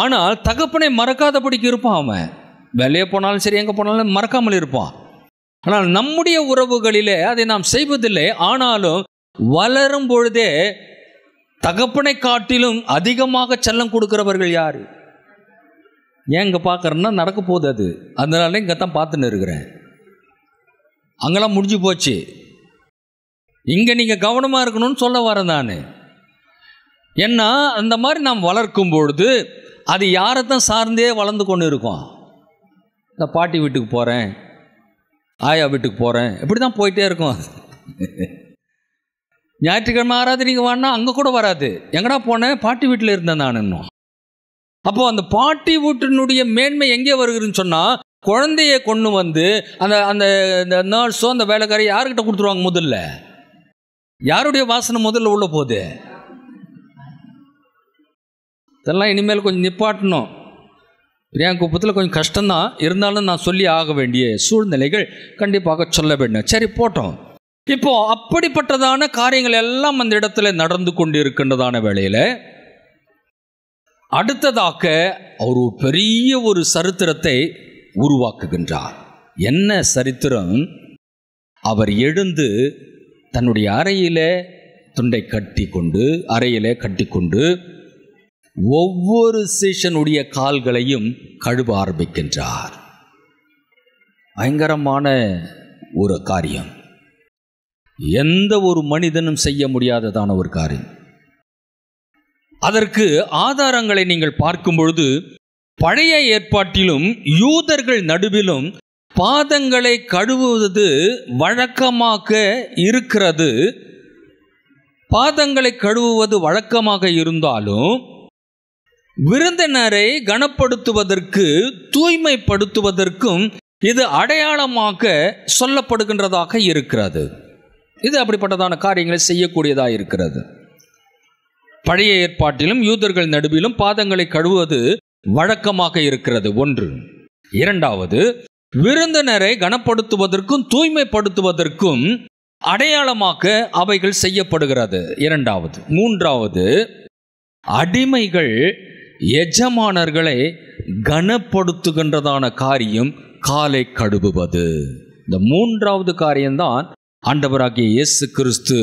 ஆனால் தகப்பனை மறக்காதபடிக்கு இருப்பான் அவன் வெளியே போனாலும் சரி எங்கே போனாலும் மறக்காமல் இருப்பான் ஆனால் நம்முடைய உறவுகளிலே அதை நாம் செய்வதில்லை ஆனாலும் வளரும் பொழுதே தகப்பனை காட்டிலும் அதிகமாக செல்லம் கொடுக்குறவர்கள் யார் ஏன் இங்கே பார்க்குறேன்னா நடக்க போகுது அது அதனால இங்கே தான் பார்த்துன்னு இருக்கிறேன் அங்கெல்லாம் முடிஞ்சு போச்சு இங்கே நீங்கள் கவனமாக இருக்கணும்னு சொல்ல வரேன் நான் ஏன்னா அந்த மாதிரி நாம் வளர்க்கும் பொழுது அது யாரை தான் சார்ந்தே வளர்ந்து கொண்டு இருக்கோம் இந்த பாட்டி வீட்டுக்கு போகிறேன் ஆயா வீட்டுக்கு போகிறேன் இப்படி தான் போயிட்டே இருக்கும் ஞாயிற்றுக்கிழமை ஆராதனைக்கு வானா அங்கே கூட வராது எங்கடா போனேன் பாட்டி வீட்டில் இருந்தேன் நான் இன்னும் அப்போது அந்த பாட்டி வீட்டினுடைய மேன்மை எங்கே வருகிறதுன்னு சொன்னால் குழந்தைய கொண்டு வந்து அந்த அந்த நர்ஸோ அந்த வேலைக்காரையும் யாருக்கிட்ட கொடுத்துருவாங்க முதல்ல யாருடைய வாசனை முதல்ல உள்ள போகுது இதெல்லாம் இனிமேல் கொஞ்சம் நிப்பாட்டணும் குப்பத்தில் கொஞ்சம் கஷ்டம்தான் இருந்தாலும் நான் சொல்லி ஆக வேண்டிய சூழ்நிலைகள் கண்டிப்பாக சொல்ல வேண்டும் சரி போட்டோம் இப்போ அப்படிப்பட்டதான காரியங்கள் எல்லாம் அந்த இடத்துல நடந்து கொண்டிருக்கின்றதான வேளையில் அடுத்ததாக அவர் பெரிய ஒரு சரித்திரத்தை உருவாக்குகின்றார் என்ன சரித்திரம் அவர் எழுந்து தன்னுடைய அறையில் துண்டை கட்டி கொண்டு அறையில் கட்டிக்கொண்டு ஒவ்வொரு சீஷனுடைய கால்களையும் கழுவ ஆரம்பிக்கின்றார் பயங்கரமான ஒரு காரியம் எந்த ஒரு மனிதனும் செய்ய முடியாததான ஒரு காரியம் அதற்கு ஆதாரங்களை நீங்கள் பார்க்கும் பொழுது பழைய ஏற்பாட்டிலும் யூதர்கள் நடுவிலும் பாதங்களை கழுவுவது வழக்கமாக இருக்கிறது பாதங்களை கழுவுவது வழக்கமாக இருந்தாலும் விருந்தினரை கனப்படுத்துவதற்கு தூய்மைப்படுத்துவதற்கும் இது அடையாளமாக சொல்லப்படுகின்றதாக இருக்கிறது இது அப்படிப்பட்டதான காரியங்களை செய்யக்கூடியதாக இருக்கிறது பழைய ஏற்பாட்டிலும் யூதர்கள் நடுவிலும் பாதங்களை கழுவது வழக்கமாக இருக்கிறது ஒன்று இரண்டாவது விருந்தினரை கனப்படுத்துவதற்கும் தூய்மைப்படுத்துவதற்கும் அடையாளமாக அவைகள் செய்யப்படுகிறது இரண்டாவது மூன்றாவது அடிமைகள் எஜமானர்களை கனப்படுத்துகின்றதான காரியம் காலை கழுவுவது இந்த மூன்றாவது காரியம்தான் ஆண்டவராகிய இயேசு கிறிஸ்து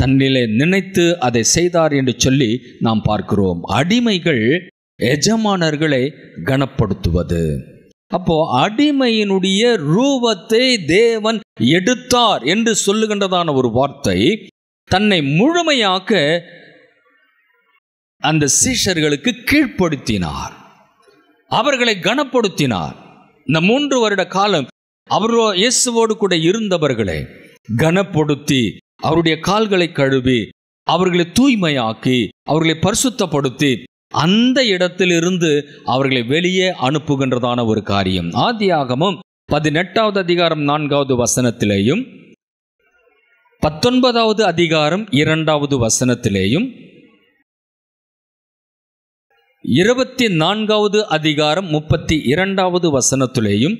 தன்னிலே நினைத்து அதை செய்தார் என்று சொல்லி நாம் பார்க்கிறோம் அடிமைகள் எஜமானர்களை கனப்படுத்துவது அப்போ அடிமையினுடைய ரூபத்தை தேவன் எடுத்தார் என்று சொல்லுகின்றதான ஒரு வார்த்தை தன்னை முழுமையாக்க அந்த சீஷர்களுக்கு கீழ்ப்படுத்தினார் அவர்களை கனப்படுத்தினார் இந்த மூன்று வருட காலம் அவரோ இயேசுவோடு கூட இருந்தவர்களே கனப்படுத்தி அவருடைய கால்களை கழுவி அவர்களை தூய்மையாக்கி அவர்களை பரிசுத்தப்படுத்தி அந்த இடத்திலிருந்து அவர்களை வெளியே அனுப்புகின்றதான ஒரு காரியம் ஆதியாகமும் பதினெட்டாவது அதிகாரம் நான்காவது வசனத்திலேயும் பத்தொன்பதாவது அதிகாரம் இரண்டாவது வசனத்திலேயும் இருபத்தி நான்காவது அதிகாரம் முப்பத்தி இரண்டாவது வசனத்திலேயும்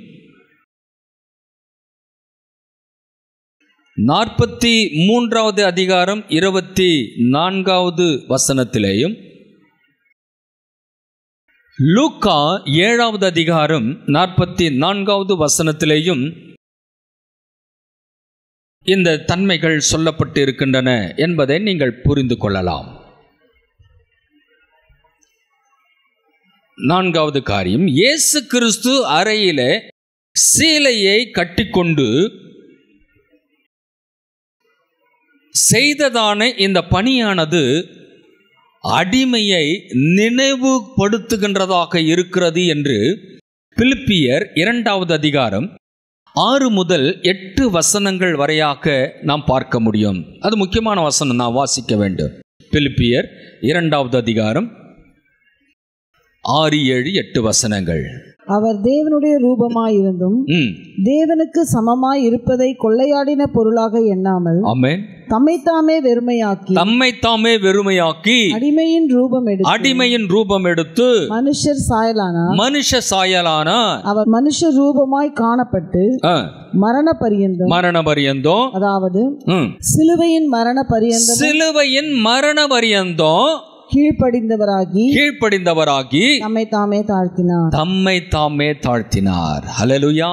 நாற்பத்தி மூன்றாவது அதிகாரம் இருபத்தி நான்காவது வசனத்திலேயும் லூக்கா ஏழாவது அதிகாரம் நாற்பத்தி நான்காவது வசனத்திலேயும் இந்த தன்மைகள் சொல்லப்பட்டு இருக்கின்றன என்பதை நீங்கள் புரிந்து கொள்ளலாம் நான்காவது காரியம் இயேசு கிறிஸ்து அறையிலே சீலையை கட்டிக்கொண்டு செய்ததான இந்த பணியானது அடிமையை நினைவுபடுத்துகின்றதாக இருக்கிறது என்று பிலிப்பியர் இரண்டாவது அதிகாரம் ஆறு முதல் எட்டு வசனங்கள் வரையாக நாம் பார்க்க முடியும் அது முக்கியமான வசனம் நான் வாசிக்க வேண்டும் பிலிப்பியர் இரண்டாவது அதிகாரம் ஆறு ஏழு எட்டு வசனங்கள் அவர் தேவனுடைய ரூபமாயிருந்தும் தேவனுக்கு சமமாய் இருப்பதை கொள்ளையாடின பொருளாக எண்ணாமல் தம்மைத்தாமே வெறுமையாக்கி தம்மைத்தாமே வெறுமையாக்கி அடிமையின் ரூபம் எடுத்து அடிமையின் ரூபம் எடுத்து மனுஷர் சாயலானா மனுஷ சாயலானா அவர் மனுஷ ரூபமாய் காணப்பட்டு மரண பரியந்தம் மரண பரியந்தம் அதாவது சிலுவையின் மரண பரியந்தம் சிலுவையின் மரண பரியந்தம் கீழ்ப்படிந்தவராகி கீழ்ப்படிந்தவராகி தம்மை தாமே தாழ்த்தினார் தம்மை தாமே தாழ்த்தினார் ஹலலுயா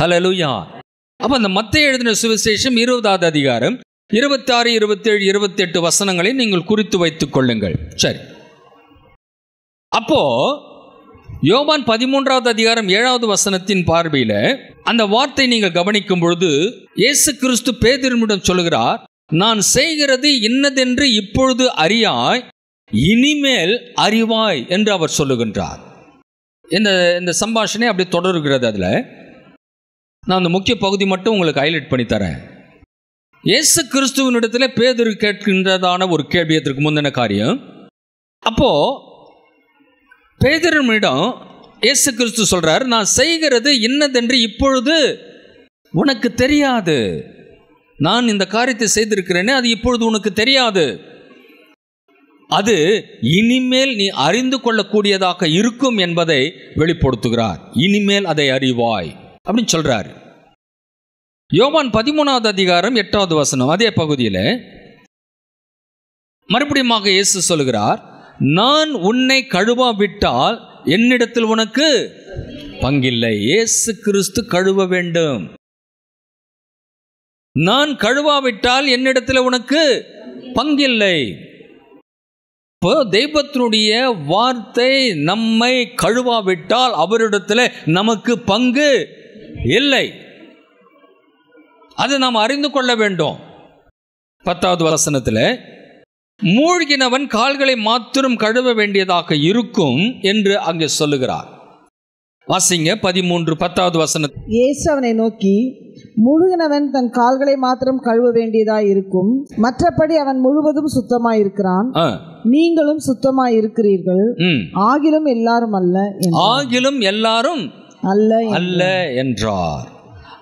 ஹலலுயா அப்ப அந்த மத்திய எழுதின சுவிசேஷம் இருபதாவது அதிகாரம் இருபத்தாறு இருபத்தேழு இருபத்தெட்டு வசனங்களை நீங்கள் குறித்து வைத்துக் கொள்ளுங்கள் சரி அப்போ யோபான் பதிமூன்றாவது அதிகாரம் ஏழாவது வசனத்தின் பார்வையில் அந்த வார்த்தை நீங்கள் கவனிக்கும் பொழுது இயேசு கிறிஸ்து பேதிருமிடம் சொல்கிறார் நான் செய்கிறது இன்னதென்று இப்பொழுது அறியாய் இனிமேல் அறிவாய் என்று அவர் சொல்லுகின்றார் இந்த இந்த சம்பாஷணை அப்படி தொடர்கிறது அதில் நான் அந்த முக்கிய பகுதி மட்டும் உங்களுக்கு ஹைலைட் பண்ணி தரேன் இயேசு கிறிஸ்துவனிடத்தில் பேதர் கேட்கின்றதான ஒரு கேள்வி இதற்கு முந்தின காரியம் அப்போது பேதரமிடம் இயேசு கிறிஸ்து சொல்கிறார் நான் செய்கிறது என்னதென்று இப்பொழுது உனக்கு தெரியாது நான் இந்த காரியத்தை செய்திருக்கிறேனே அது இப்பொழுது உனக்கு தெரியாது அது இனிமேல் நீ அறிந்து கொள்ளக்கூடியதாக இருக்கும் என்பதை வெளிப்படுத்துகிறார் இனிமேல் அதை அறிவாய் அப்படின்னு சொல்றாரு யோவான் பதிமூணாவது அதிகாரம் எட்டாவது வசனம் அதே பகுதியில் மறுபடியுமாக இயேசு சொல்கிறார் நான் உன்னை கழுவாவிட்டால் என்னிடத்தில் உனக்கு பங்கில்லை இயேசு கிறிஸ்து கழுவ வேண்டும் நான் கழுவாவிட்டால் என்னிடத்தில் உனக்கு பங்கில்லை அப்போ தெய்வத்தினுடைய வார்த்தை நம்மை கழுவாவிட்டால் அவரிடத்தில் நமக்கு பங்கு இல்லை அதை நாம் அறிந்து கொள்ள வேண்டும் பத்தாவது வசனத்தில் மூழ்கினவன் கால்களை மாத்திரம் கழுவ வேண்டியதாக இருக்கும் என்று அங்கே சொல்லுகிறார் வாசிங்க பதிமூன்று பத்தாவது வசனம் இயேசு அவனை நோக்கி முழுகினவன் தன் கால்களை மாத்திரம் கழுவ வேண்டியதா இருக்கும் மற்றபடி அவன் முழுவதும் சுத்தமா இருக்கிறான் நீங்களும் சுத்தமா இருக்கிறீர்கள் ஆகிலும் எல்லாரும் அல்ல ஆகிலும் எல்லாரும் அல்ல அல்ல என்றார்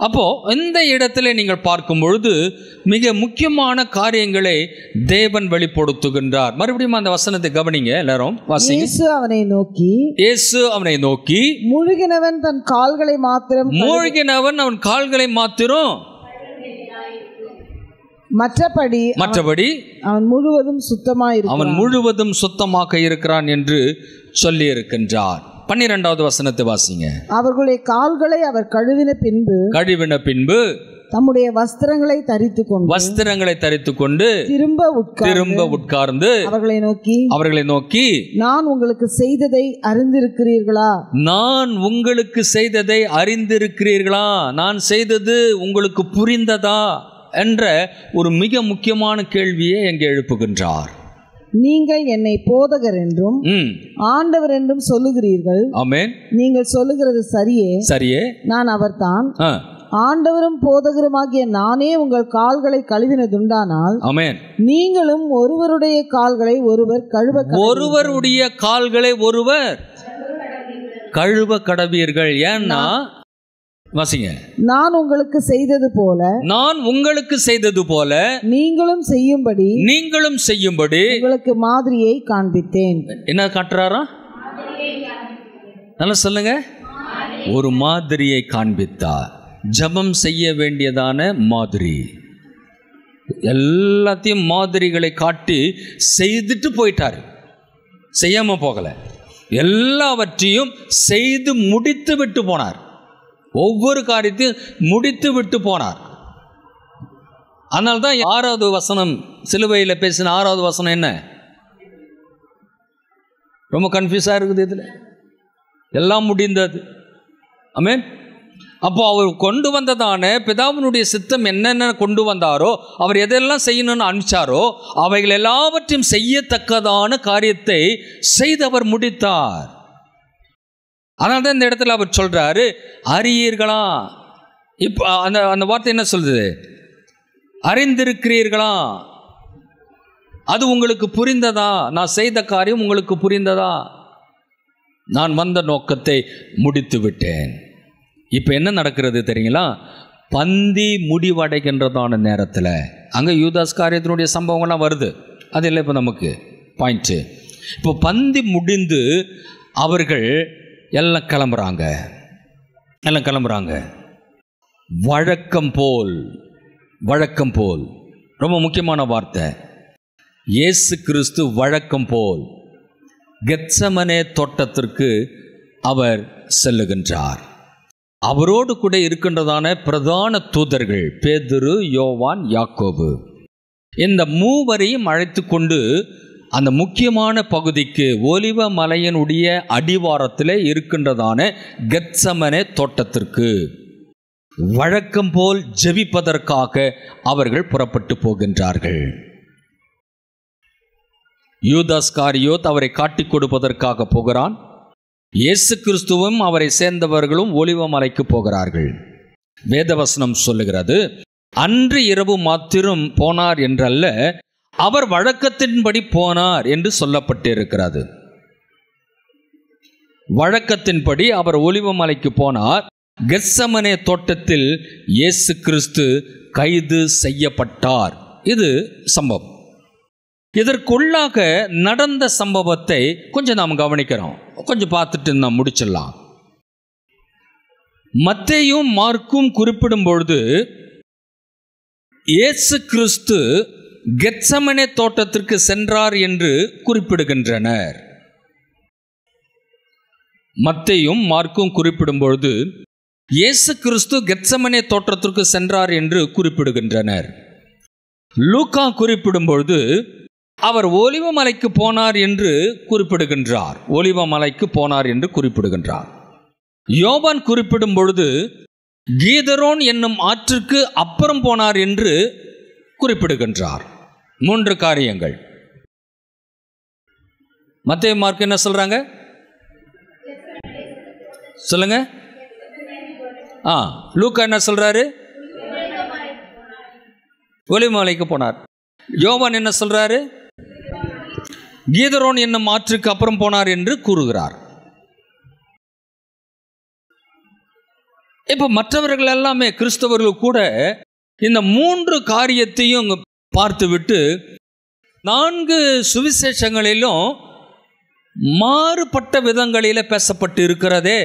அப்போது இந்த இடத்துல நீங்கள் பார்க்கும் பொழுது மிக முக்கியமான காரியங்களை தேவன் வெளிப்படுத்துகின்றார் மறுபடியும் அந்த வசனத்தை கவனிங்க எல்லாரும் அவனை நோக்கி இயேசு அவனை நோக்கி மூழ்கினவன் தன் கால்களை மாத்திரம் மூழ்கினவன் அவன் கால்களை மாத்திரம் மற்றபடி மற்றபடி அவன் முழுவதும் சுத்தமாக அவன் முழுவதும் சுத்தமாக இருக்கிறான் என்று சொல்லி இருக்கின்றார் பன்னிரெண்டாவது வசனத்தை வாசிங்க அவர்களுடைய கால்களை அவர் கழுவின பின்பு கழுவின பின்பு தம்முடைய வஸ்திரங்களை தரித்து கொண்டு வஸ்திரங்களை தரித்து கொண்டு திரும்ப திரும்ப உட்கார்ந்து அவர்களை நோக்கி அவர்களை நோக்கி நான் உங்களுக்கு செய்ததை அறிந்திருக்கிறீர்களா நான் உங்களுக்கு செய்ததை அறிந்திருக்கிறீர்களா நான் செய்தது உங்களுக்கு புரிந்ததா என்ற ஒரு மிக முக்கியமான கேள்வியை எங்கே எழுப்புகின்றார் நீங்கள் என்னை போதகர் என்றும் ஆண்டவர் என்றும் சொல்லுகிறீர்கள் ஆமென் நீங்கள் சொல்லுகிறது சரியே சரியே நான் அவர்தான் ஆண்டவரும் போதகருமாகிய நானே உங்கள் கால்களை கழுவினதுண்டானால் ஆமென் நீங்களும் ஒருவருடைய கால்களை ஒருவர் கழுவ ஒருவருடைய கால்களை ஒருவர் கழுவ கடவீர்கள் ஏன்னா வாசிங்க நான் உங்களுக்கு செய்தது போல நான் உங்களுக்கு செய்தது போல நீங்களும் செய்யும்படி நீங்களும் செய்யும்படி உங்களுக்கு மாதிரியை காண்பித்தேன் என்ன காட்டுறாரா நல்லா சொல்லுங்க ஒரு மாதிரியை காண்பித்தார் ஜபம் செய்ய வேண்டியதான மாதிரி எல்லாத்தையும் மாதிரிகளை காட்டி செய்துட்டு போயிட்டார் செய்யாமல் போகலை எல்லாவற்றையும் செய்து முடித்து விட்டு போனார் ஒவ்வொரு காரியத்தையும் முடித்து விட்டு போனார் அதனால்தான் ஆறாவது வசனம் சிலுவையில் பேசின ஆறாவது வசனம் என்ன ரொம்ப கன்ஃபியூஸாக இருக்குது இதில் எல்லாம் முடிந்தது ஆமேன் அப்போ அவர் கொண்டு வந்ததான பிதாவினுடைய சித்தம் என்னென்ன கொண்டு வந்தாரோ அவர் எதெல்லாம் செய்யணும்னு அனுப்பிச்சாரோ அவைகள் எல்லாவற்றையும் செய்யத்தக்கதான காரியத்தை செய்தவர் முடித்தார் ஆனால் தான் இந்த இடத்துல அவர் சொல்கிறாரு அறியீர்களா இப்போ அந்த அந்த வார்த்தை என்ன சொல்லுது அறிந்திருக்கிறீர்களா அது உங்களுக்கு புரிந்ததா நான் செய்த காரியம் உங்களுக்கு புரிந்ததா நான் வந்த நோக்கத்தை முடித்து விட்டேன் இப்போ என்ன நடக்கிறது தெரியுங்களா பந்தி முடிவடைகின்றதான நேரத்தில் அங்கே யூதாஸ் காரியத்தினுடைய சம்பவங்கள்லாம் வருது அது இல்லை இப்போ நமக்கு பாயிண்ட்டு இப்போ பந்தி முடிந்து அவர்கள் எல்லாம் கிளம்புறாங்க எல்லாம் கிளம்புறாங்க வழக்கம் போல் வழக்கம் போல் ரொம்ப முக்கியமான வார்த்தை இயேசு கிறிஸ்து வழக்கம் போல் கெத்சமனே தோட்டத்திற்கு அவர் செல்லுகின்றார் அவரோடு கூட இருக்கின்றதான பிரதான தூதர்கள் பேதுரு யோவான் யாக்கோபு இந்த மூவரையும் அழைத்து கொண்டு அந்த முக்கியமான பகுதிக்கு ஒலிவ மலையினுடைய அடிவாரத்தில் இருக்கின்றதான கெட்சமனே தோட்டத்திற்கு வழக்கம் போல் ஜெபிப்பதற்காக அவர்கள் புறப்பட்டு போகின்றார்கள் யூதாஸ்காரியோத் அவரை காட்டிக் கொடுப்பதற்காக போகிறான் இயேசு கிறிஸ்துவும் அவரை சேர்ந்தவர்களும் மலைக்கு போகிறார்கள் வேதவசனம் சொல்லுகிறது அன்று இரவு மாத்திரம் போனார் என்றல்ல அவர் வழக்கத்தின்படி போனார் என்று சொல்லப்பட்டிருக்கிறது வழக்கத்தின்படி அவர் ஒலிவமலைக்கு போனார் கெஸ்ஸமனே தோட்டத்தில் இயேசு கிறிஸ்து கைது செய்யப்பட்டார் இது சம்பவம் இதற்குள்ளாக நடந்த சம்பவத்தை கொஞ்சம் நாம் கவனிக்கிறோம் கொஞ்சம் பார்த்துட்டு நாம் முடிச்சிடலாம் மத்தையும் மார்க்கும் குறிப்பிடும் பொழுது இயேசு கிறிஸ்து கெட்சமனே தோட்டத்திற்கு சென்றார் என்று குறிப்பிடுகின்றனர் மத்தையும் மார்க்கும் குறிப்பிடும் பொழுது இயேசு கிறிஸ்து கெட்சமனே தோற்றத்திற்கு சென்றார் என்று குறிப்பிடுகின்றனர் லூக்கா குறிப்பிடும் பொழுது அவர் ஒலிவமலைக்கு போனார் என்று குறிப்பிடுகின்றார் ஒலிவமலைக்கு போனார் என்று குறிப்பிடுகின்றார் யோபான் குறிப்பிடும் பொழுது கீதரோன் என்னும் ஆற்றுக்கு அப்புறம் போனார் என்று குறிப்பிடுகின்றார் மூன்று காரியங்கள் மத்திய மார்க் என்ன சொல்கிறாங்க சொல்லுங்க ஆ லூக்கா என்ன சொல்கிறாரு ஒலிமலைக்கு போனார் யோவான் என்ன சொல்கிறாரு கீதரோன் என்னும் ஆற்றுக்கு அப்புறம் போனார் என்று கூறுகிறார் இப்போ மற்றவர்கள் எல்லாமே கிறிஸ்தவர்கள் கூட இந்த மூன்று காரியத்தையும் பார்த்துவிட்டு நான்கு சுவிசேஷங்களிலும் மாறுபட்ட விதங்களில் பேசப்பட்டு இருக்கிறதே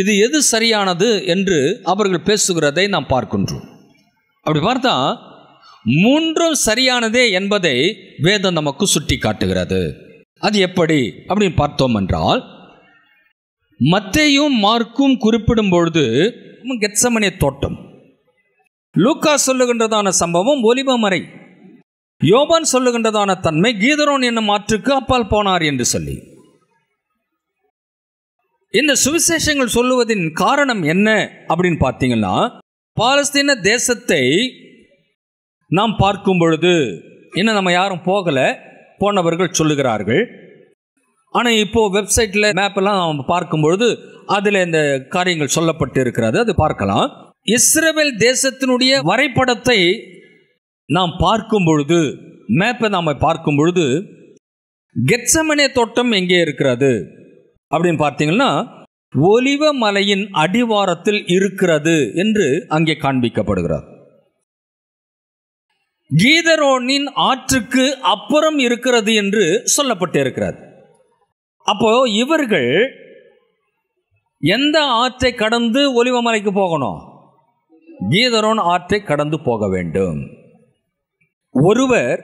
இது எது சரியானது என்று அவர்கள் பேசுகிறதை நாம் பார்க்கின்றோம் அப்படி பார்த்தா மூன்றும் சரியானதே என்பதை வேதம் நமக்கு சுட்டி காட்டுகிறது அது எப்படி அப்படின்னு பார்த்தோம் என்றால் மத்தையும் மார்க்கும் குறிப்பிடும் பொழுது கெட்சமனே தோட்டம் லூக்கா சொல்லுகின்றதான சம்பவம் ஒலிபமறை யோபான் சொல்லுகின்றதான தன்மை கீதரோன் என்னும் ஆற்றுக்கு அப்பால் போனார் என்று சொல்லி இந்த சுவிசேஷங்கள் சொல்லுவதின் காரணம் என்ன அப்படின்னு பார்த்தீங்கன்னா பாலஸ்தீன தேசத்தை நாம் பார்க்கும் பொழுது இன்னும் நம்ம யாரும் போகலை போனவர்கள் சொல்லுகிறார்கள் ஆனால் இப்போது வெப்சைட்டில் மேப்பெல்லாம் பார்க்கும் பொழுது அதில் இந்த காரியங்கள் சொல்லப்பட்டு இருக்கிறது அது பார்க்கலாம் இஸ்ரேல் தேசத்தினுடைய வரைபடத்தை நாம் பார்க்கும் பொழுது மேப்பை நாம் பார்க்கும் பொழுது கெட்சமனே தோட்டம் எங்கே இருக்கிறது அப்படின்னு பார்த்தீங்கன்னா ஒலிவ மலையின் அடிவாரத்தில் இருக்கிறது என்று அங்கே காண்பிக்கப்படுகிறார் கீதரோனின் ஆற்றுக்கு அப்புறம் இருக்கிறது என்று சொல்லப்பட்டு அப்போ இவர்கள் எந்த ஆற்றை கடந்து ஒலிவமலைக்கு போகணும் கீதரோன் ஆற்றை கடந்து போக வேண்டும் ஒருவர்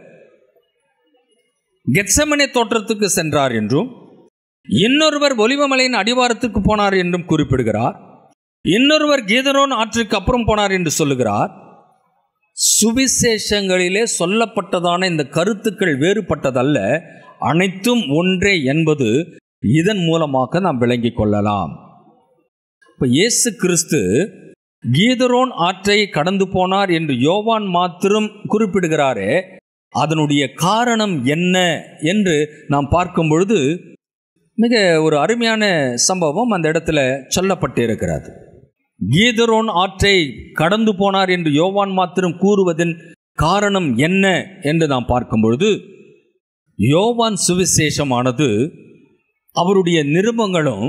கெட்சமனை தோற்றத்துக்கு சென்றார் என்றும் இன்னொருவர் ஒலிவமலையின் அடிவாரத்துக்கு போனார் என்றும் குறிப்பிடுகிறார் இன்னொருவர் கீதரோன் ஆற்றுக்கு அப்புறம் போனார் என்று சொல்லுகிறார் சுவிசேஷங்களிலே சொல்லப்பட்டதான இந்த கருத்துக்கள் வேறுபட்டதல்ல அனைத்தும் ஒன்றே என்பது இதன் மூலமாக நாம் விளங்கிக் கொள்ளலாம் இப்போ இயேசு கிறிஸ்து கீதரோன் ஆற்றை கடந்து போனார் என்று யோவான் மாத்திரம் குறிப்பிடுகிறாரே அதனுடைய காரணம் என்ன என்று நாம் பார்க்கும் பொழுது மிக ஒரு அருமையான சம்பவம் அந்த இடத்துல சொல்லப்பட்டு இருக்கிறது கீதரோன் ஆற்றை கடந்து போனார் என்று யோவான் மாத்திரம் கூறுவதன் காரணம் என்ன என்று நாம் பார்க்கும் பொழுது யோவான் சுவிசேஷமானது அவருடைய நிருபங்களும்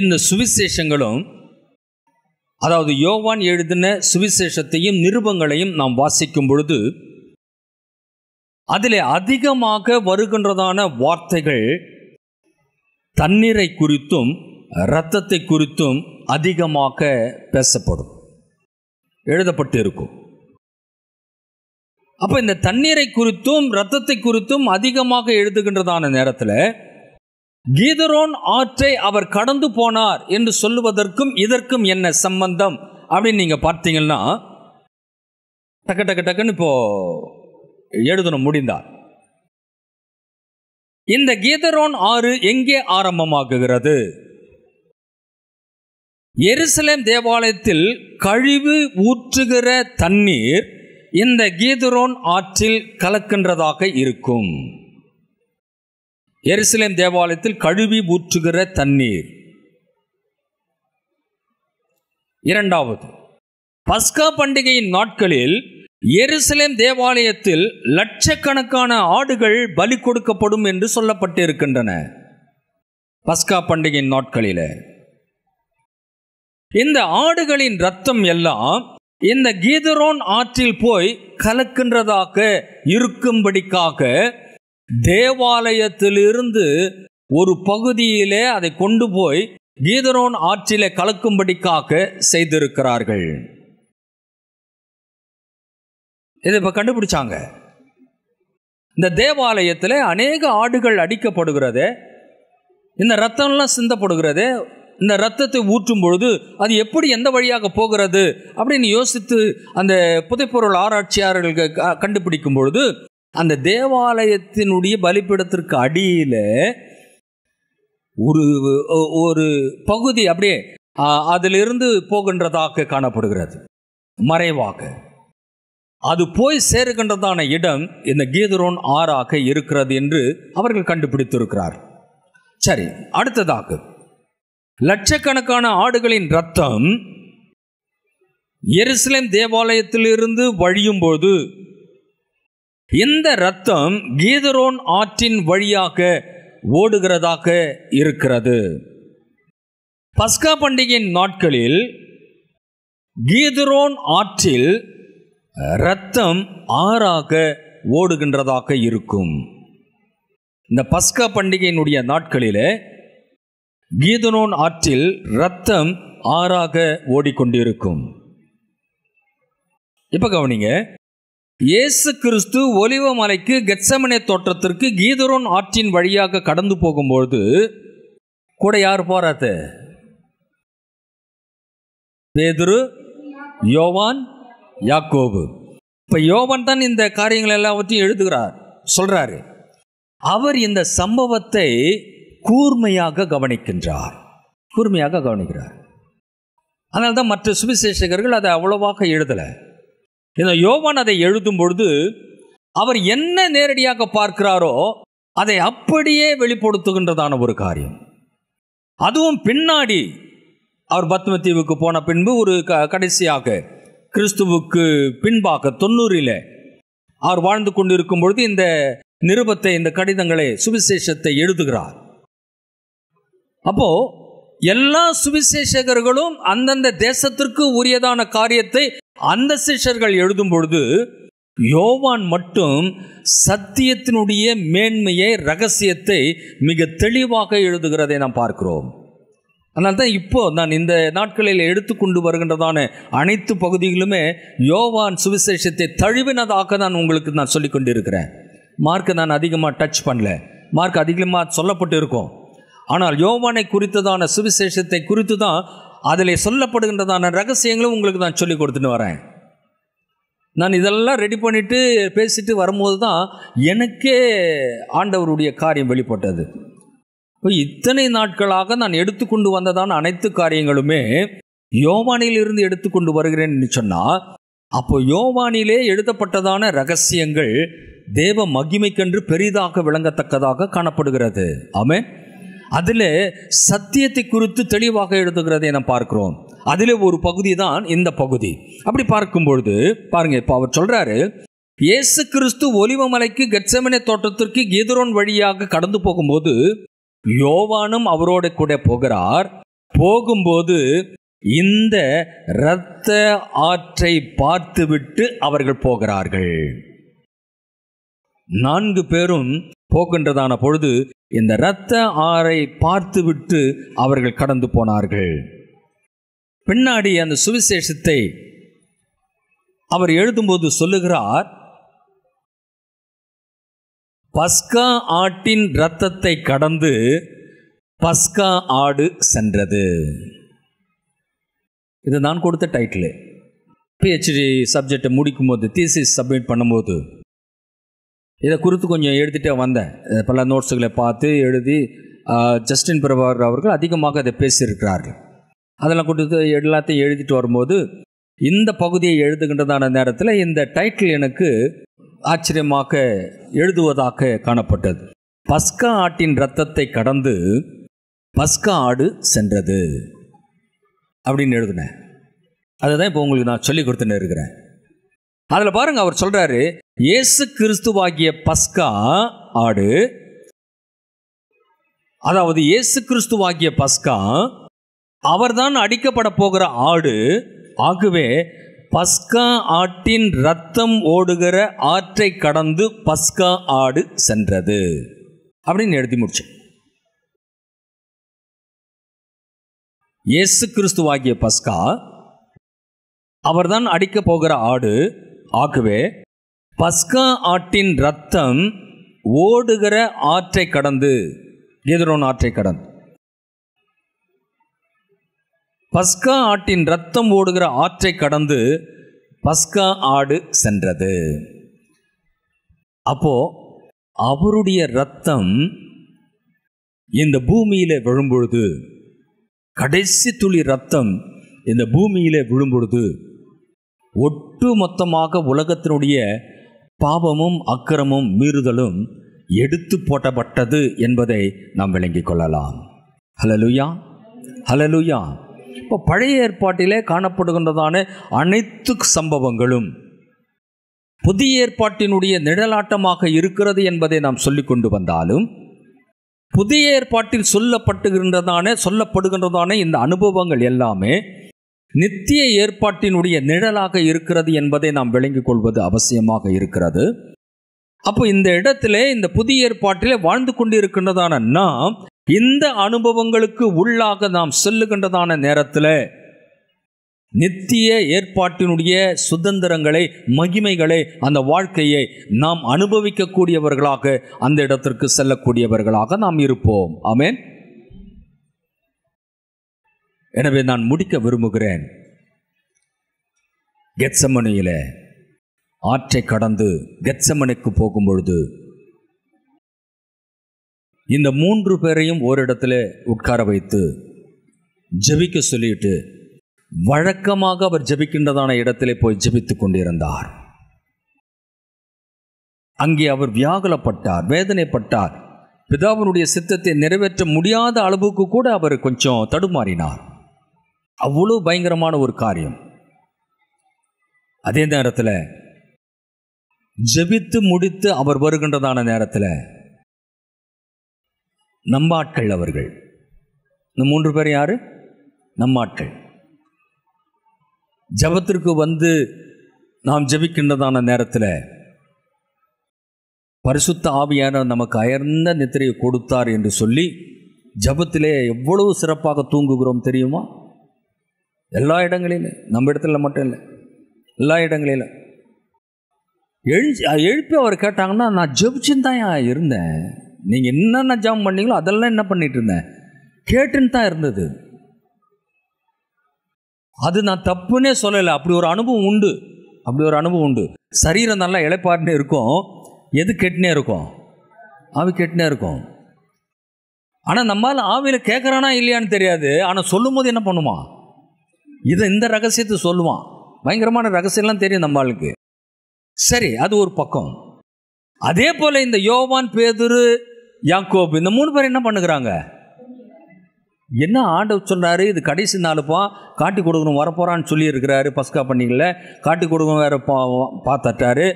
இந்த சுவிசேஷங்களும் அதாவது யோவான் எழுதின சுவிசேஷத்தையும் நிருபங்களையும் நாம் வாசிக்கும் பொழுது அதிலே அதிகமாக வருகின்றதான வார்த்தைகள் தண்ணீரை குறித்தும் இரத்தத்தை குறித்தும் அதிகமாக பேசப்படும் எழுதப்பட்டு இருக்கும் அப்போ இந்த தண்ணீரை குறித்தும் இரத்தத்தை குறித்தும் அதிகமாக எழுதுகின்றதான நேரத்தில் கீதரோன் ஆற்றை அவர் கடந்து போனார் என்று சொல்லுவதற்கும் இதற்கும் என்ன சம்பந்தம் அப்படின்னு நீங்கள் பார்த்தீங்கன்னா டக்கு டக்கு டக்குன்னு இப்போ எழுதணும் முடிந்தார் இந்த கீதரோன் ஆறு எங்கே ஆரம்பமாகுகிறது எருசலேம் தேவாலயத்தில் கழிவு ஊற்றுகிற தண்ணீர் இந்த கீதரோன் ஆற்றில் கலக்கின்றதாக இருக்கும் எருசலேம் தேவாலயத்தில் கழுவி ஊற்றுகிற தண்ணீர் இரண்டாவது பஸ்கா பண்டிகையின் நாட்களில் எருசலேம் தேவாலயத்தில் லட்சக்கணக்கான ஆடுகள் பலி கொடுக்கப்படும் என்று சொல்லப்பட்டிருக்கின்றன பஸ்கா பண்டிகையின் நாட்களில் இந்த ஆடுகளின் ரத்தம் எல்லாம் இந்த கீதரோன் ஆற்றில் போய் கலக்கின்றதாக இருக்கும்படிக்காக தேவாலயத்திலிருந்து ஒரு பகுதியிலே அதை கொண்டு போய் கீதரோன் ஆற்றிலே கலக்கும்படிக்காக செய்திருக்கிறார்கள் இதை இப்போ கண்டுபிடிச்சாங்க இந்த தேவாலயத்தில் அநேக ஆடுகள் அடிக்கப்படுகிறது இந்த ரத்தம்லாம் சிந்தப்படுகிறது இந்த ரத்தத்தை ஊற்றும் பொழுது அது எப்படி எந்த வழியாக போகிறது அப்படின்னு யோசித்து அந்த புதைப்பொருள் ஆராய்ச்சியாளர்கள் கண்டுபிடிக்கும் பொழுது அந்த தேவாலயத்தினுடைய பலிப்பிடத்திற்கு அடியில் ஒரு ஒரு பகுதி அப்படியே அதிலிருந்து போகின்றதாக காணப்படுகிறது மறைவாக அது போய் சேருகின்றதான இடம் இந்த கீதரோன் ஆறாக இருக்கிறது என்று அவர்கள் கண்டுபிடித்திருக்கிறார் சரி அடுத்ததாக லட்சக்கணக்கான ஆடுகளின் ரத்தம் எருசலேம் தேவாலயத்திலிருந்து வழியும் போது இந்த ரத்தம் கீதரோன் ஆற்றின் வழியாக ஓடுகிறதாக இருக்கிறது பஸ்கா பண்டிகையின் நாட்களில் கீதரோன் ஆற்றில் ரத்தம் ஆறாக ஓடுகின்றதாக இருக்கும் இந்த பஸ்கா பண்டிகையினுடைய நாட்களில் கீதனோன் ஆற்றில் ரத்தம் ஆறாக ஓடிக்கொண்டிருக்கும் இப்போ கவனிங்க இயேசு கிறிஸ்து ஒலிவ மலைக்கு கெட்சமனை தோற்றத்திற்கு கீதரோன் ஆற்றின் வழியாக கடந்து போகும்போது கூட யார் போறாத்து பேதுரு யோவான் யாக்கோபு இப்போ யோவான் தான் இந்த காரியங்கள் எல்லாவற்றையும் எழுதுகிறார் சொல்றாரு அவர் இந்த சம்பவத்தை கூர்மையாக கவனிக்கின்றார் கூர்மையாக கவனிக்கிறார் அதனால்தான் மற்ற சுவிசேஷகர்கள் அதை அவ்வளவாக எழுதலை இந்த யோவான் அதை எழுதும் பொழுது அவர் என்ன நேரடியாக பார்க்கிறாரோ அதை அப்படியே வெளிப்படுத்துகின்றதான ஒரு காரியம் அதுவும் பின்னாடி அவர் பத்மதீவுக்கு போன பின்பு ஒரு க கடைசியாக கிறிஸ்துவுக்கு பின்பாக தொண்ணூறில் அவர் வாழ்ந்து கொண்டிருக்கும் பொழுது இந்த நிருபத்தை இந்த கடிதங்களை சுவிசேஷத்தை எழுதுகிறார் அப்போ எல்லா சுவிசேஷகர்களும் அந்தந்த தேசத்திற்கு உரியதான காரியத்தை அந்த சிஷர்கள் எழுதும் பொழுது யோவான் மட்டும் சத்தியத்தினுடைய மேன்மையை ரகசியத்தை மிக தெளிவாக எழுதுகிறதை நாம் பார்க்கிறோம் அதனால் தான் இப்போ நான் இந்த நாட்களில் எடுத்துக்கொண்டு வருகின்றதான அனைத்து பகுதிகளுமே யோவான் சுவிசேஷத்தை தழுவினதாக நான் உங்களுக்கு நான் சொல்லி கொண்டு இருக்கிறேன் நான் அதிகமாக டச் பண்ணல மார்க் அதிகமாக சொல்லப்பட்டு இருக்கும் ஆனால் யோவானை குறித்ததான சுவிசேஷத்தை குறித்து தான் அதில் சொல்லப்படுகின்றதான ரகசியங்களும் உங்களுக்கு நான் சொல்லி கொடுத்துட்டு வரேன் நான் இதெல்லாம் ரெடி பண்ணிவிட்டு பேசிட்டு வரும்போது தான் எனக்கே ஆண்டவருடைய காரியம் வெளிப்பட்டது இப்போ இத்தனை நாட்களாக நான் எடுத்துக்கொண்டு வந்ததான அனைத்து காரியங்களுமே யோவானிலிருந்து எடுத்துக்கொண்டு வருகிறேன்னு சொன்னால் அப்போ யோவானிலே எழுதப்பட்டதான ரகசியங்கள் தேவ மகிமைக்கென்று பெரிதாக விளங்கத்தக்கதாக காணப்படுகிறது ஆமே அதில் சத்தியத்தை குறித்து தெளிவாக எழுதுகிறதை நாம் பார்க்கிறோம் அதில் ஒரு பகுதி தான் இந்த பகுதி அப்படி பார்க்கும் பொழுது பாருங்க இப்போ அவர் சொல்கிறாரு இயேசு கிறிஸ்து ஒலிவமலைக்கு கெட்சமனை தோட்டத்திற்கு கீதரோன் வழியாக கடந்து போகும்போது யோவானும் அவரோட கூட போகிறார் போகும்போது இந்த இரத்த ஆற்றை பார்த்துவிட்டு அவர்கள் போகிறார்கள் நான்கு பேரும் போகின்றதான பொழுது இந்த இரத்த ஆறை பார்த்துவிட்டு அவர்கள் கடந்து போனார்கள் பின்னாடி அந்த சுவிசேஷத்தை அவர் எழுதும்போது சொல்லுகிறார் பஸ்கா ஆட்டின் இரத்தத்தை கடந்து பஸ்கா ஆடு சென்றது இது நான் கொடுத்த டைட்டில் பிஹெச்டி சப்ஜெக்டை முடிக்கும்போது தீசிஸ் சப்மிட் பண்ணும்போது இதை குறித்து கொஞ்சம் எடுத்துகிட்டே வந்தேன் பல நோட்ஸுகளை பார்த்து எழுதி ஜஸ்டின் பிரபாகர் அவர்கள் அதிகமாக அதை பேசியிருக்கிறார்கள் அதெல்லாம் கொடுத்து எல்லாத்தையும் எழுதிட்டு வரும்போது இந்த பகுதியை எழுதுகின்றதான நேரத்தில் இந்த டைட்டில் எனக்கு ஆச்சரியமாக எழுதுவதாக காணப்பட்டது பஸ்கா ஆட்டின் ரத்தத்தை கடந்து பஸ்கா ஆடு சென்றது அப்படின்னு எழுதினேன் அதை தான் இப்போ உங்களுக்கு நான் சொல்லி கொடுத்துன்னு இருக்கிறேன் அதில் பாருங்கள் அவர் சொல்கிறாரு இயேசு கிறிஸ்துவாகிய பஸ்கா ஆடு அதாவது இயேசு கிறிஸ்துவாகிய பஸ்கா அவர்தான் அடிக்கப்பட போகிற ஆடு ஆகவே பஸ்கா ஆட்டின் ரத்தம் ஓடுகிற ஆற்றை கடந்து பஸ்கா ஆடு சென்றது அப்படின்னு எழுதி முடிச்சேன் இயேசு கிறிஸ்துவாகிய பஸ்கா அவர்தான் அடிக்கப் போகிற ஆடு ஆகவே பஸ்கா ஆட்டின் ரத்தம் ஓடுகிற ஆற்றை கடந்து எதிரோன் ஆற்றை கடந்து பஸ்கா ஆட்டின் ரத்தம் ஓடுகிற ஆற்றை கடந்து பஸ்கா ஆடு சென்றது அப்போ அவருடைய ரத்தம் இந்த பூமியில விழும்பொழுது கடைசி துளி ரத்தம் இந்த பூமியில விழும்பொழுது ஒட்டு மொத்தமாக உலகத்தினுடைய பாவமும் அக்கிரமும் மீறுதலும் எடுத்து போட்டப்பட்டது என்பதை நாம் விளங்கிக் கொள்ளலாம் ஹலலுயா ஹலலுயா இப்போ பழைய ஏற்பாட்டிலே காணப்படுகின்றதான அனைத்து சம்பவங்களும் புதிய ஏற்பாட்டினுடைய நிழலாட்டமாக இருக்கிறது என்பதை நாம் சொல்லிக் கொண்டு வந்தாலும் புதிய ஏற்பாட்டில் சொல்லப்பட்டுகின்றதான சொல்லப்படுகின்றதான இந்த அனுபவங்கள் எல்லாமே நித்திய ஏற்பாட்டினுடைய நிழலாக இருக்கிறது என்பதை நாம் விளங்கிக் கொள்வது அவசியமாக இருக்கிறது அப்போ இந்த இடத்திலே இந்த புதிய ஏற்பாட்டிலே வாழ்ந்து கொண்டிருக்கின்றதான நாம் இந்த அனுபவங்களுக்கு உள்ளாக நாம் செல்லுகின்றதான நேரத்தில் நித்திய ஏற்பாட்டினுடைய சுதந்திரங்களை மகிமைகளை அந்த வாழ்க்கையை நாம் அனுபவிக்கக்கூடியவர்களாக அந்த இடத்திற்கு செல்லக்கூடியவர்களாக நாம் இருப்போம் ஆமேன் எனவே நான் முடிக்க விரும்புகிறேன் கெட்சமணியில் ஆற்றை கடந்து கெட்சமனைக்கு போகும்பொழுது இந்த மூன்று பேரையும் ஓரிடத்துல உட்கார வைத்து ஜபிக்க சொல்லிட்டு வழக்கமாக அவர் ஜபிக்கின்றதான இடத்திலே போய் ஜபித்து கொண்டிருந்தார் அங்கே அவர் வியாகுலப்பட்டார் வேதனைப்பட்டார் பிதாவினுடைய சித்தத்தை நிறைவேற்ற முடியாத அளவுக்கு கூட அவர் கொஞ்சம் தடுமாறினார் அவ்வளோ பயங்கரமான ஒரு காரியம் அதே நேரத்தில் ஜெபித்து முடித்து அவர் வருகின்றதான நேரத்தில் நம்மாட்கள் அவர்கள் இந்த மூன்று பேர் யார் நம்மாட்கள் ஜபத்திற்கு வந்து நாம் ஜபிக்கின்றதான நேரத்தில் பரிசுத்த ஆவியான நமக்கு அயர்ந்த நித்திரையை கொடுத்தார் என்று சொல்லி ஜபத்திலே எவ்வளவு சிறப்பாக தூங்குகிறோம் தெரியுமா எல்லா இடங்களிலும் நம்ம இடத்துல மட்டும் இல்லை எல்லா இடங்களிலும் எழுச்சி எழுப்பி அவர் கேட்டாங்கன்னா நான் ஜபிச்சுன்னு தான் இருந்தேன் நீங்கள் என்னென்ன ஜாம் பண்ணீங்களோ அதெல்லாம் என்ன பண்ணிட்டு இருந்தேன் கேட்டுன்னு தான் இருந்தது அது நான் தப்புன்னே சொல்லலை அப்படி ஒரு அனுபவம் உண்டு அப்படி ஒரு அனுபவம் உண்டு சரீரம் நல்லா இழைப்பாருன்னு இருக்கும் எது கெட்டுனே இருக்கும் ஆவி கெட்டுனே இருக்கும் ஆனால் நம்மால் ஆவியில் கேட்குறானா இல்லையான்னு தெரியாது ஆனால் சொல்லும் போது என்ன பண்ணுமா இதை இந்த ரகசியத்தை சொல்லுவான் பயங்கரமான ரகசியம்லாம் தெரியும் நம்ம ஆளுக்கு சரி அது ஒரு பக்கம் அதே போல் இந்த யோவான் பேதுரு யாக்கோப் இந்த மூணு பேர் என்ன பண்ணுகிறாங்க என்ன ஆண்டவர் சொன்னார் இது கடைசி நாளுப்பா காட்டி கொடுக்கணும் வரப்போகிறான்னு சொல்லியிருக்கிறாரு பஸ்கா பண்ணிக்கல காட்டி கொடுக்கணும் வேறு பா பார்த்துட்டாரு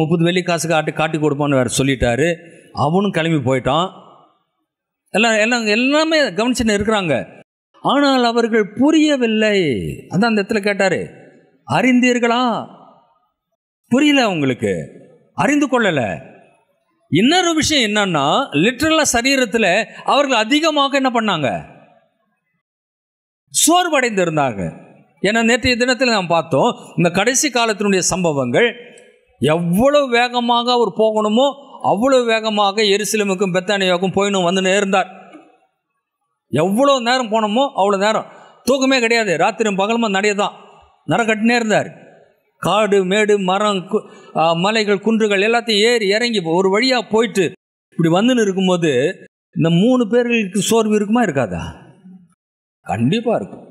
முப்பது வெள்ளி காசு காட்டி காட்டி கொடுப்பான்னு வேறு சொல்லிட்டாரு அவனும் கிளம்பி போயிட்டான் எல்லாம் எல்லாம் எல்லாமே கவனிச்சுன்னு இருக்கிறாங்க ஆனால் அவர்கள் புரியவில்லை அந்த அந்த இடத்துல கேட்டார் அறிந்தீர்களா புரியல உங்களுக்கு அறிந்து கொள்ளலை இன்னொரு விஷயம் என்னன்னா லிட்டரலாக சரீரத்தில் அவர்கள் அதிகமாக என்ன பண்ணாங்க சோர்வடைந்து இருந்தாங்க ஏன்னா நேற்றைய தினத்தில் நாம் பார்த்தோம் இந்த கடைசி காலத்தினுடைய சம்பவங்கள் எவ்வளோ வேகமாக அவர் போகணுமோ அவ்வளோ வேகமாக எரிசிலமுக்கும் பெத்தானியாவுக்கும் போயினும் வந்து நேர்ந்தார் எவ்வளோ நேரம் போனோமோ அவ்வளோ நேரம் தூக்கமே கிடையாது ராத்திரியும் பகலமும் நடைய தான் நர கட்டினே இருந்தார் காடு மேடு மரம் மலைகள் குன்றுகள் எல்லாத்தையும் ஏறி இறங்கி ஒரு வழியாக போயிட்டு இப்படி வந்துன்னு இருக்கும்போது இந்த மூணு பேர்களுக்கு சோர்வு இருக்குமா இருக்காதா கண்டிப்பாக இருக்கும்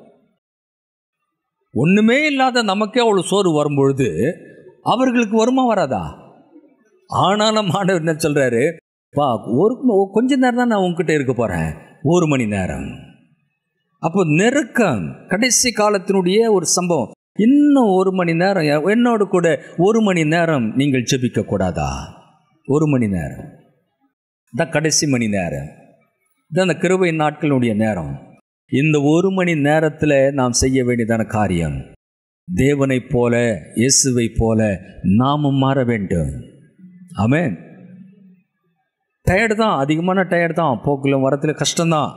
ஒன்றுமே இல்லாத நமக்கே அவ்வளோ சோர்வு வரும்பொழுது அவர்களுக்கு வருமா வராதா ஆனாலும் மாணவர் என்ன சொல்கிறாரு பா ஒரு கொஞ்ச நேரம் தான் நான் உங்ககிட்ட இருக்க போகிறேன் ஒரு மணி நேரம் அப்போ நெருக்கம் கடைசி காலத்தினுடைய ஒரு சம்பவம் இன்னும் ஒரு மணி நேரம் என்னோடு கூட ஒரு மணி நேரம் நீங்கள் ஜெபிக்க கூடாதா ஒரு மணி நேரம் தான் கடைசி மணி நேரம் இதான் அந்த கிருபை நாட்களுடைய நேரம் இந்த ஒரு மணி நேரத்தில் நாம் செய்ய வேண்டியதான காரியம் தேவனைப் போல இயேசுவை போல நாமும் மாற வேண்டும் ஆமேன் டயர்டு தான் அதிகமான டயர்டு தான் போக்கில் வரத்தில் கஷ்டந்தான்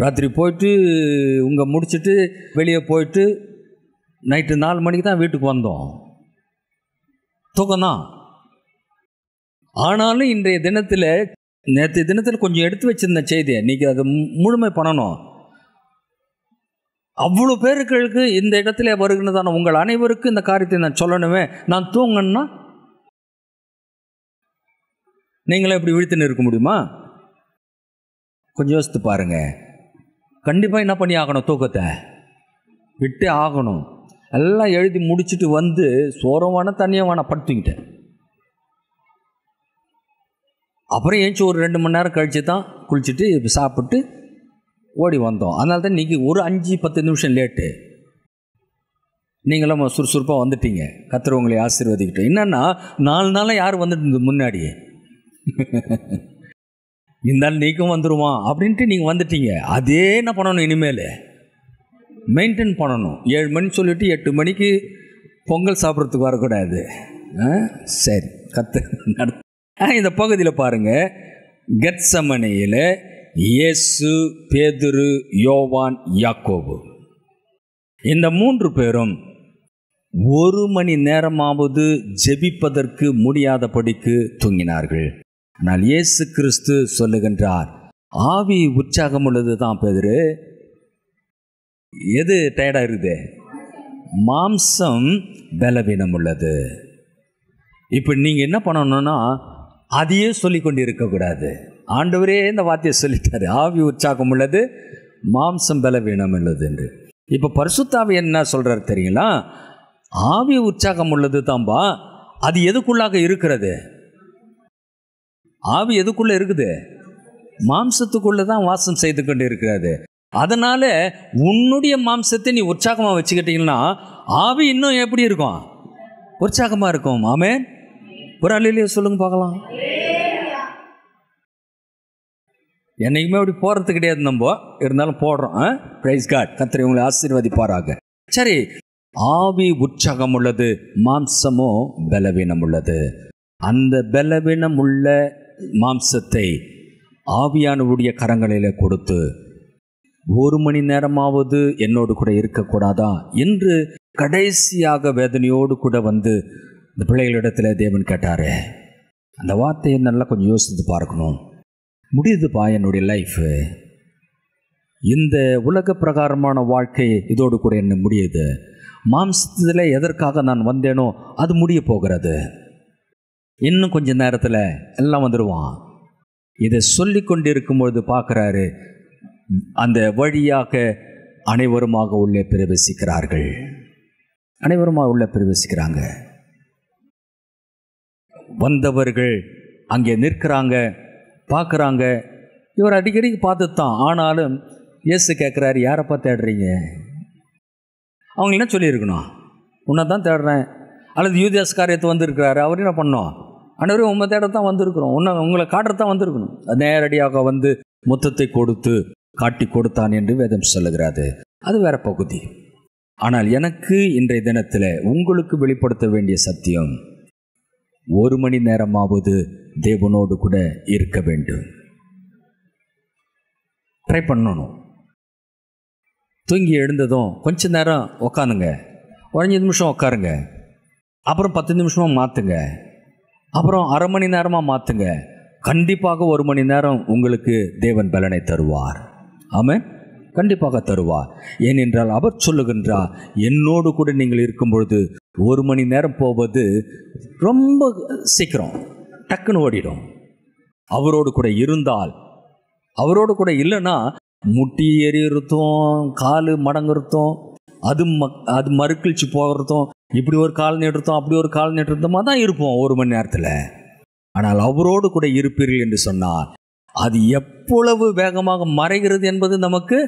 ராத்திரி போயிட்டு உங்கள் முடிச்சுட்டு வெளியே போயிட்டு நைட்டு நாலு மணிக்கு தான் வீட்டுக்கு வந்தோம் தூக்கம்தான் ஆனாலும் இன்றைய தினத்தில் நேற்று தினத்தில் கொஞ்சம் எடுத்து வச்சிருந்த செய்தியை நீங்கள் அது முழுமை பண்ணணும் அவ்வளோ பேருக்களுக்கு இந்த இடத்துல வருகிறதான உங்கள் அனைவருக்கும் இந்த காரியத்தை நான் சொல்லணுமே நான் தூங்கன்னா நீங்களும் இப்படி விழித்துன்னு இருக்க முடியுமா கொஞ்சம் யோசித்து பாருங்கள் கண்டிப்பாக என்ன பண்ணி ஆகணும் தூக்கத்தை விட்டு ஆகணும் எல்லாம் எழுதி முடிச்சுட்டு வந்து சோரம் வேணா தண்ணியும் வேணா படுத்துக்கிட்டேன் அப்புறம் ஏஞ்சி ஒரு ரெண்டு மணி நேரம் கழித்து தான் குளிச்சுட்டு சாப்பிட்டு ஓடி வந்தோம் அதனால தான் இன்றைக்கி ஒரு அஞ்சு பத்து நிமிஷம் லேட்டு நீங்களும் சுறுசுறுப்பாக வந்துட்டீங்க கத்துறவங்களை ஆசீர்வதிக்கிட்டோம் என்னென்னா நாலு நாளாக யார் வந்துட்டு முன்னாடியே இருந்தாலும் நீக்கும் வந்துடுமா அப்படின்ட்டு நீங்கள் வந்துட்டீங்க அதே என்ன பண்ணணும் இனிமேல் மெயின்டைன் பண்ணணும் ஏழு மணி சொல்லிவிட்டு எட்டு மணிக்கு பொங்கல் சாப்பிட்றதுக்கு வரக்கூடாது சரி கற்று நடத்த இந்த பகுதியில் பாருங்கள் கெட்சமனையில் இயேசு பேதுரு யோவான் யாக்கோபு இந்த மூன்று பேரும் ஒரு மணி நேரமாவது ஜெபிப்பதற்கு முடியாதபடிக்கு தூங்கினார்கள் ஆனால் இயேசு கிறிஸ்து சொல்லுகின்றார் ஆவி உற்சாகம் உள்ளது தான் பெதிரு எது டயர்டாக இருக்குது மாம்சம் பலவீனம் உள்ளது இப்போ நீங்கள் என்ன பண்ணணும்னா அதையே சொல்லி கொண்டு இருக்கக்கூடாது ஆண்டவரே இந்த வார்த்தையை சொல்லிட்டாரு ஆவி உற்சாகம் உள்ளது மாம்சம் பலவீனம் உள்ளது என்று இப்போ பரிசுத்தாவி என்ன சொல்கிறார் தெரியுங்களா ஆவி உற்சாகம் உள்ளது தான்பா அது எதுக்குள்ளாக இருக்கிறது ஆவி எதுக்குள்ளே இருக்குது மாம்சத்துக்குள்ளே தான் வாசம் செய்து கொண்டு இருக்கிறாரு அதனால் உன்னுடைய மாம்சத்தை நீ உற்சாகமாக வச்சுக்கிட்டிங்கன்னா ஆவி இன்னும் எப்படி இருக்கும் உற்சாகமாக இருக்கும் ஆமே ஒரு அலையிலேயே சொல்லுங்க பார்க்கலாம் என்னைக்குமே அப்படி போகிறது கிடையாது நம்ம இருந்தாலும் போடுறோம் பிரைஸ் கார்ட் கத்திரி உங்களை ஆசீர்வதிப்பாராக சரி ஆவி உற்சாகம் உள்ளது மாம்சமோ பலவீனம் உள்ளது அந்த பலவீனம் உள்ள மாம்சத்தை ஆவியானவுடைய கரங்களில் கொடுத்து ஒரு மணி நேரமாவது என்னோடு கூட இருக்கக்கூடாதா என்று கடைசியாக வேதனையோடு கூட வந்து இந்த பிள்ளைகளிடத்தில் தேவன் கேட்டார் அந்த வார்த்தையை நல்லா கொஞ்சம் யோசித்து பார்க்கணும் முடியுதுப்பா என்னுடைய லைஃபு இந்த உலக பிரகாரமான வாழ்க்கை இதோடு கூட என்ன முடியுது மாம்சத்தில் எதற்காக நான் வந்தேனோ அது முடிய போகிறது இன்னும் கொஞ்ச நேரத்தில் எல்லாம் வந்துடுவான் இதை சொல்லி கொண்டு இருக்கும்பொழுது பார்க்குறாரு அந்த வழியாக அனைவருமாக உள்ளே பிரவேசிக்கிறார்கள் அனைவருமாக உள்ளே பிரவேசிக்கிறாங்க வந்தவர்கள் அங்கே நிற்கிறாங்க பார்க்குறாங்க இவர் அடிக்கடி பார்த்து தான் ஆனாலும் இயேசு கேட்குறாரு யாரப்பா தேடுறீங்க அவங்க என்ன சொல்லியிருக்கணும் உன்னை தான் தேடுறேன் அல்லது யூதியாஸ்காரியத்தை வந்திருக்கிறாரு அவர் என்ன பண்ணோம் அனைவரும் உங்கள் தேட தான் வந்திருக்கிறோம் உன்னை உங்களை காட்டுறதான் வந்திருக்கணும் நேரடியாக வந்து முத்தத்தை கொடுத்து காட்டி கொடுத்தான் என்று வேதம் சொல்லுகிறாரு அது வேற பகுதி ஆனால் எனக்கு இன்றைய தினத்தில் உங்களுக்கு வெளிப்படுத்த வேண்டிய சத்தியம் ஒரு மணி நேரமாவது தேவனோடு கூட இருக்க வேண்டும் ட்ரை பண்ணணும் தூங்கி எழுந்ததும் கொஞ்ச நேரம் உக்காந்துங்க ஒரு அஞ்சு நிமிஷம் உட்காருங்க அப்புறம் பத்து நிமிஷமாக மாற்றுங்க அப்புறம் அரை மணி நேரமாக மாற்றுங்க கண்டிப்பாக ஒரு மணி நேரம் உங்களுக்கு தேவன் பலனை தருவார் ஆமாம் கண்டிப்பாக தருவார் ஏனென்றால் அவர் சொல்லுகின்றார் என்னோடு கூட நீங்கள் இருக்கும் பொழுது ஒரு மணி நேரம் போவது ரொம்ப சீக்கிரம் டக்குன்னு ஓடிடும் அவரோடு கூட இருந்தால் அவரோடு கூட இல்லைன்னா முட்டி எரியிருத்தோம் காலு மடங்குறதும் அது மக் அது மறுக்கழிச்சு போகிறதும் இப்படி ஒரு கால் நேற்றுத்தோம் அப்படி ஒரு கால் நேற்றுத்தோமா தான் இருப்போம் ஒரு மணி நேரத்தில் ஆனால் அவரோடு கூட இருப்பீர்கள் என்று சொன்னால் அது எவ்வளவு வேகமாக மறைகிறது என்பது நமக்கு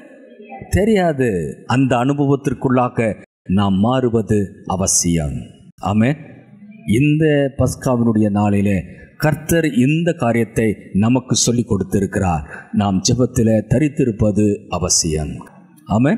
தெரியாது அந்த அனுபவத்திற்குள்ளாக நாம் மாறுவது அவசியம் ஆமே இந்த பஸ்காவினுடைய நாளிலே கர்த்தர் இந்த காரியத்தை நமக்கு சொல்லி கொடுத்திருக்கிறார் நாம் ஜெபத்தில் தரித்திருப்பது அவசியம் ஆமே